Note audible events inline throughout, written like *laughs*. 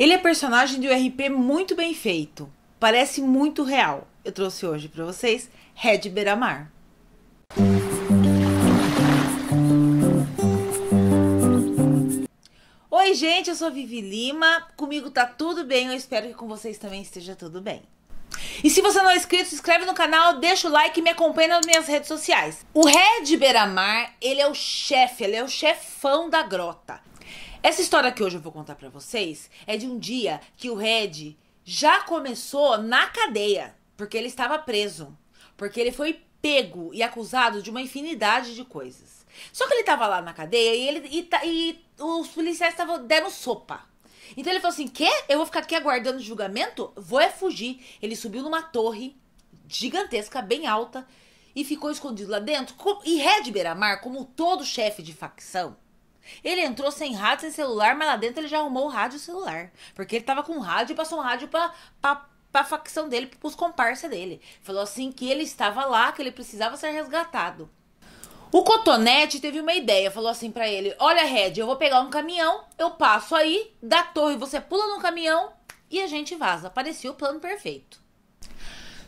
Ele é personagem de um RP muito bem feito. Parece muito real. Eu trouxe hoje para vocês Red Beramar. Oi, gente, eu sou a Vivi Lima. Comigo tá tudo bem, eu espero que com vocês também esteja tudo bem. E se você não é inscrito, se inscreve no canal, deixa o like e me acompanha nas minhas redes sociais. O Red Beramar, ele é o chefe, ele é o chefão da grota. Essa história que hoje eu vou contar para vocês é de um dia que o Red já começou na cadeia, porque ele estava preso, porque ele foi pego e acusado de uma infinidade de coisas. Só que ele estava lá na cadeia e, ele, e, e os policiais estavam dando sopa. Então ele falou assim: quê? Eu vou ficar aqui aguardando julgamento? Vou é fugir. Ele subiu numa torre gigantesca, bem alta, e ficou escondido lá dentro. E Red Beramar, como todo chefe de facção, ele entrou sem rádio, sem celular, mas lá dentro ele já arrumou o rádio e o celular. Porque ele tava com rádio e passou um rádio pra, pra, pra facção dele, pros comparsa dele. Falou assim que ele estava lá, que ele precisava ser resgatado. O Cotonete teve uma ideia, falou assim para ele: Olha, Red, eu vou pegar um caminhão, eu passo aí, da torre você pula no caminhão e a gente vaza. Parecia o plano perfeito.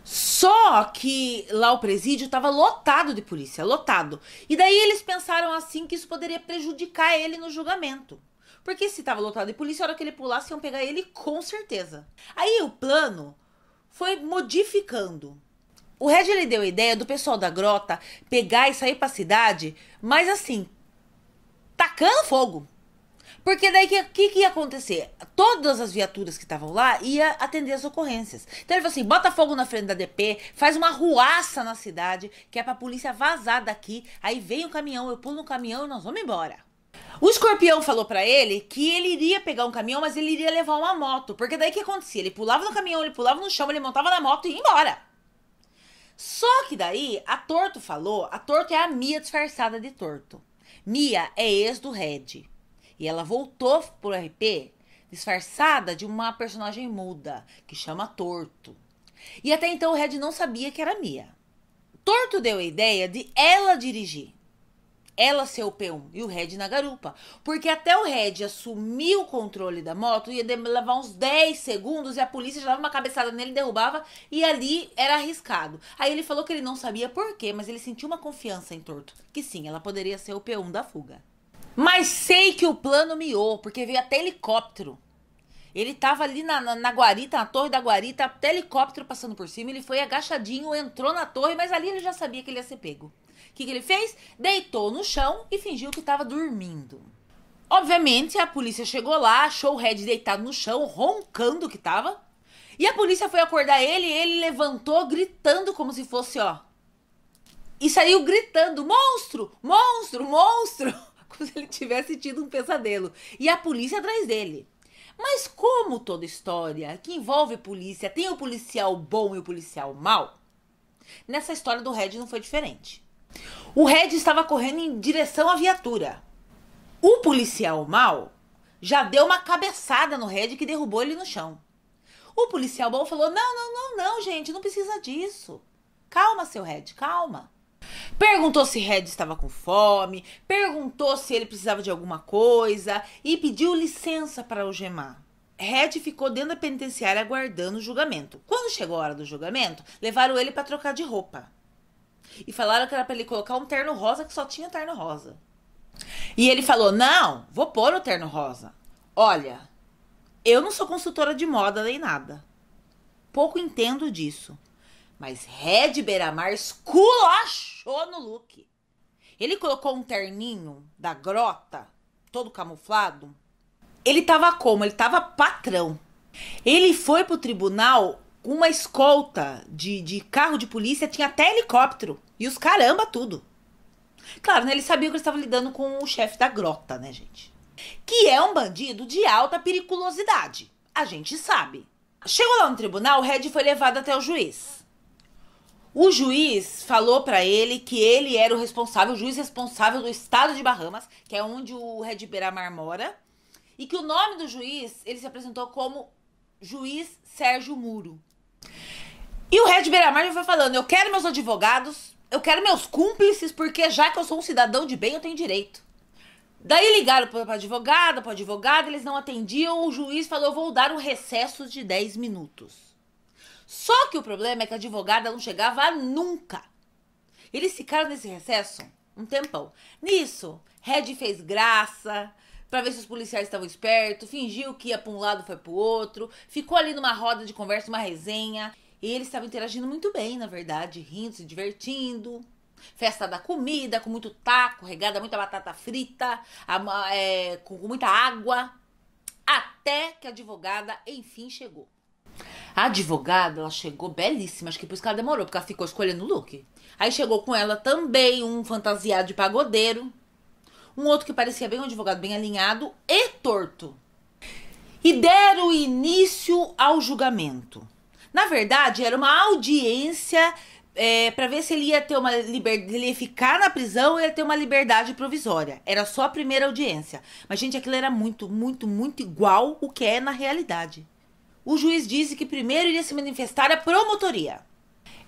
Só que lá o presídio estava lotado de polícia, lotado. E daí eles pensaram assim que isso poderia prejudicar ele no julgamento. Porque se estava lotado de polícia, a hora que ele pulasse, iam pegar ele com certeza. Aí o plano foi modificando. O Red ele deu a ideia do pessoal da grota pegar e sair pra cidade, mas assim, tacando fogo. Porque daí o que, que, que, ia acontecer? Todas as viaturas que estavam lá ia atender as ocorrências. Então ele falou assim: bota fogo na frente da DP, faz uma ruaça na cidade, que é pra polícia vazar daqui. Aí vem o caminhão, eu pulo no caminhão e nós vamos embora. O escorpião falou para ele que ele iria pegar um caminhão, mas ele iria levar uma moto. Porque daí o que acontecia? Ele pulava no caminhão, ele pulava no chão, ele montava na moto e ia embora. Só que daí a torto falou, a torto é a Mia disfarçada de torto. Mia é ex do Red. E ela voltou pro RP disfarçada de uma personagem muda, que chama Torto. E até então o Red não sabia que era Mia. Torto deu a ideia de ela dirigir. Ela ser o P1 e o Red na garupa. Porque até o Red assumir o controle da moto, ia levar uns 10 segundos e a polícia já dava uma cabeçada nele, derrubava e ali era arriscado. Aí ele falou que ele não sabia por quê, mas ele sentiu uma confiança em Torto. Que sim, ela poderia ser o P1 da fuga. Mas sei que o plano miou, porque veio até helicóptero. Ele tava ali na, na, na guarita, na torre da guarita, até helicóptero passando por cima. Ele foi agachadinho, entrou na torre, mas ali ele já sabia que ele ia ser pego. O que, que ele fez? Deitou no chão e fingiu que estava dormindo. Obviamente, a polícia chegou lá, achou o Red deitado no chão, roncando que tava. E a polícia foi acordar ele e ele levantou gritando como se fosse, ó. E saiu gritando: monstro, monstro, monstro. *laughs* como se ele tivesse tido um pesadelo. E a polícia atrás dele. Mas como toda história que envolve polícia tem o policial bom e o policial mau, nessa história do Red não foi diferente. O Red estava correndo em direção à viatura. O policial mau já deu uma cabeçada no Red que derrubou ele no chão. O policial bom falou: "Não, não, não, não, gente, não precisa disso. Calma, seu Red, calma. Perguntou se Red estava com fome, perguntou se ele precisava de alguma coisa e pediu licença para algemar. Red ficou dentro da penitenciária aguardando o julgamento. Quando chegou a hora do julgamento, levaram ele para trocar de roupa. E falaram que era para ele colocar um terno rosa que só tinha terno rosa. E ele falou: Não, vou pôr o terno rosa. Olha, eu não sou consultora de moda nem nada. Pouco entendo disso. Mas Red Beiramar esculacha colocou no look. Ele colocou um terninho da grota, todo camuflado. Ele tava como? Ele tava patrão. Ele foi pro tribunal com uma escolta de, de carro de polícia, tinha até helicóptero. E os caramba, tudo. Claro, né? Ele sabia que ele estava lidando com o chefe da grota, né, gente? Que é um bandido de alta periculosidade. A gente sabe. Chegou lá no tribunal, o Red foi levado até o juiz. O juiz falou para ele que ele era o responsável, o juiz responsável do estado de Bahamas, que é onde o Red Beramar mora, e que o nome do juiz, ele se apresentou como juiz Sérgio Muro. E o Red Beramar foi falando: "Eu quero meus advogados, eu quero meus cúmplices, porque já que eu sou um cidadão de bem, eu tenho direito". Daí ligaram para advogada, para advogada, eles não atendiam, o juiz falou: "Vou dar um recesso de 10 minutos". Só que o problema é que a advogada não chegava nunca. Eles ficaram nesse recesso um tempão. Nisso, Red fez graça para ver se os policiais estavam espertos, fingiu que ia para um lado, foi para o outro, ficou ali numa roda de conversa, uma resenha. E eles estavam interagindo muito bem, na verdade, rindo, se divertindo. Festa da comida, com muito taco, regada muita batata frita, é, com muita água. Até que a advogada, enfim, chegou. A advogada, ela chegou belíssima, acho que por isso que ela demorou, porque ela ficou escolhendo o look. Aí chegou com ela também um fantasiado de pagodeiro, um outro que parecia bem um advogado, bem alinhado e torto. E deram início ao julgamento. Na verdade, era uma audiência é, para ver se ele ia ter uma liberdade, ele ia ficar na prisão ou ia ter uma liberdade provisória. Era só a primeira audiência. Mas, gente, aquilo era muito, muito, muito igual o que é na realidade. O juiz disse que primeiro iria se manifestar a promotoria.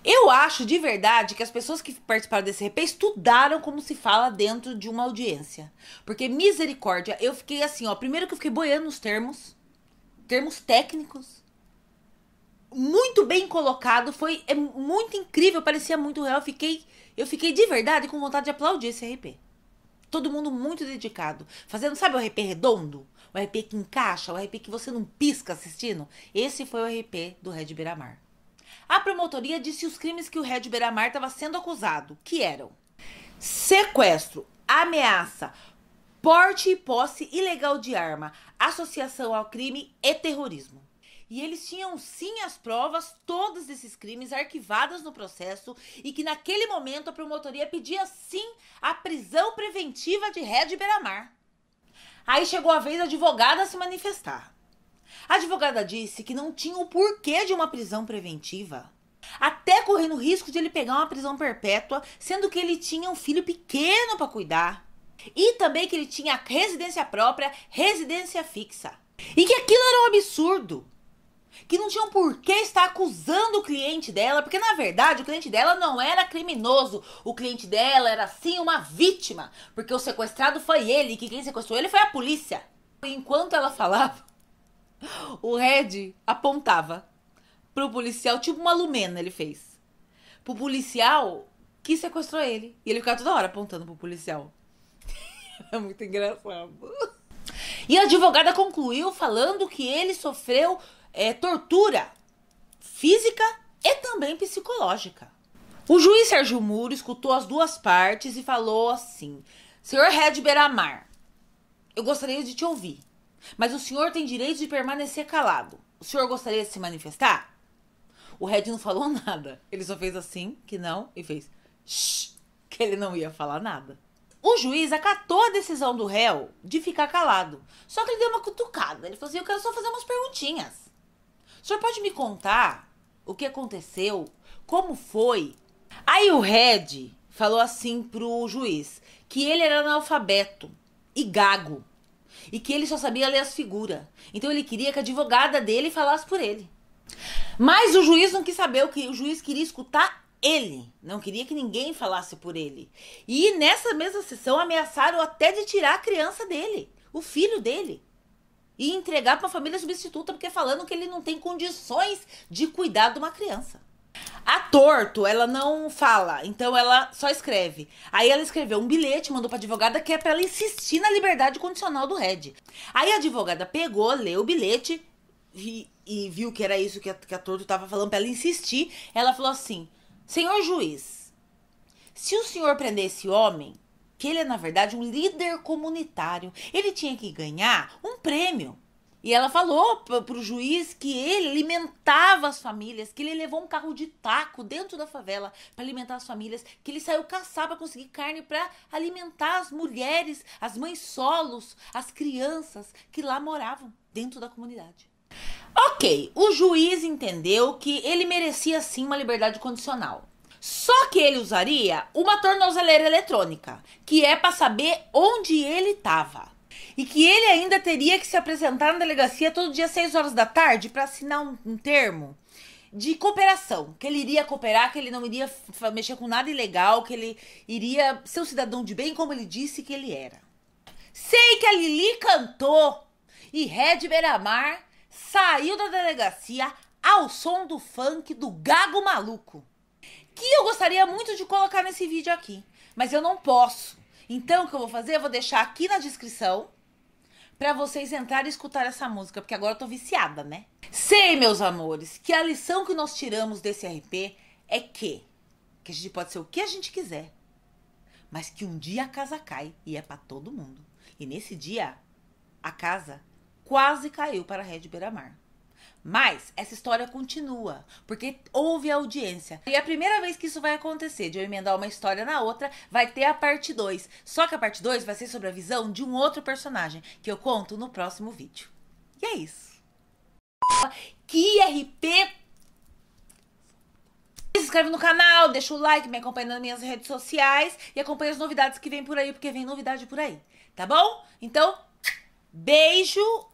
Eu acho de verdade que as pessoas que participaram desse RP estudaram como se fala dentro de uma audiência. Porque, misericórdia, eu fiquei assim, ó. Primeiro que eu fiquei boiando nos termos, termos técnicos. Muito bem colocado, foi é muito incrível, parecia muito real. Eu fiquei, eu fiquei de verdade com vontade de aplaudir esse RP. Todo mundo muito dedicado, fazendo, sabe, o RP redondo? o RP que encaixa, o RP que você não pisca assistindo. Esse foi o RP do Red Beiramar. A promotoria disse os crimes que o Red Beiramar estava sendo acusado, que eram sequestro, ameaça, porte e posse ilegal de arma, associação ao crime e terrorismo. E eles tinham sim as provas, todos esses crimes arquivadas no processo e que naquele momento a promotoria pedia sim a prisão preventiva de Red Beiramar. Aí chegou a vez da advogada se manifestar. A advogada disse que não tinha o porquê de uma prisão preventiva. Até correndo o risco de ele pegar uma prisão perpétua, sendo que ele tinha um filho pequeno para cuidar. E também que ele tinha residência própria, residência fixa. E que aquilo era um absurdo que não tinham por que estar acusando o cliente dela, porque na verdade o cliente dela não era criminoso, o cliente dela era sim uma vítima, porque o sequestrado foi ele, que quem sequestrou ele foi a polícia. Enquanto ela falava, o Red apontava pro policial, tipo uma lumena ele fez, pro policial que sequestrou ele, e ele ficava toda hora apontando pro policial. *laughs* é muito engraçado. E a advogada concluiu falando que ele sofreu é, tortura física e também psicológica. O juiz Sérgio Muro escutou as duas partes e falou assim: Senhor Red Beramar, eu gostaria de te ouvir, mas o senhor tem direito de permanecer calado. O senhor gostaria de se manifestar? O Red não falou *laughs* nada. Ele só fez assim, que não, e fez shh, que ele não ia falar nada. O juiz acatou a decisão do réu de ficar calado. Só que ele deu uma cutucada. Ele falou assim: Eu quero só fazer umas perguntinhas. O senhor pode me contar o que aconteceu? Como foi? Aí o Red falou assim pro juiz que ele era analfabeto e gago e que ele só sabia ler as figuras. Então ele queria que a advogada dele falasse por ele. Mas o juiz não quis saber, o que o juiz queria escutar ele, não queria que ninguém falasse por ele. E nessa mesma sessão ameaçaram até de tirar a criança dele, o filho dele e entregar para a família substituta porque falando que ele não tem condições de cuidar de uma criança. A torto, ela não fala, então ela só escreve. Aí ela escreveu um bilhete, mandou pra advogada que é pra ela insistir na liberdade condicional do Red. Aí a advogada pegou, leu o bilhete e, e viu que era isso que a, que a torto tava falando pra ela insistir. Ela falou assim: Senhor juiz, se o senhor prender esse homem, que ele é, na verdade, um líder comunitário. Ele tinha que ganhar um prêmio. E ela falou para o juiz que ele alimentava as famílias, que ele levou um carro de taco dentro da favela para alimentar as famílias, que ele saiu caçar para conseguir carne para alimentar as mulheres, as mães solos, as crianças que lá moravam dentro da comunidade. Ok, o juiz entendeu que ele merecia sim uma liberdade condicional. Só que ele usaria uma tornozeleira eletrônica, que é para saber onde ele estava. E que ele ainda teria que se apresentar na delegacia todo dia às 6 horas da tarde para assinar um, um termo de cooperação, que ele iria cooperar, que ele não iria mexer com nada ilegal, que ele iria ser um cidadão de bem como ele disse que ele era. Sei que a Lili cantou e Red Beramar saiu da delegacia ao som do funk do Gago Maluco que eu gostaria muito de colocar nesse vídeo aqui, mas eu não posso. Então, o que eu vou fazer? Eu vou deixar aqui na descrição para vocês entrarem e escutar essa música, porque agora eu tô viciada, né? Sei, meus amores, que a lição que nós tiramos desse RP é que, que a gente pode ser o que a gente quiser, mas que um dia a casa cai e é para todo mundo. E nesse dia, a casa quase caiu para a Red Beira-Mar. Mas essa história continua, porque houve audiência. E a primeira vez que isso vai acontecer, de eu emendar uma história na outra, vai ter a parte 2. Só que a parte 2 vai ser sobre a visão de um outro personagem, que eu conto no próximo vídeo. E é isso. Que RP se inscreve no canal, deixa o like, me acompanha nas minhas redes sociais e acompanha as novidades que vem por aí, porque vem novidade por aí, tá bom? Então, beijo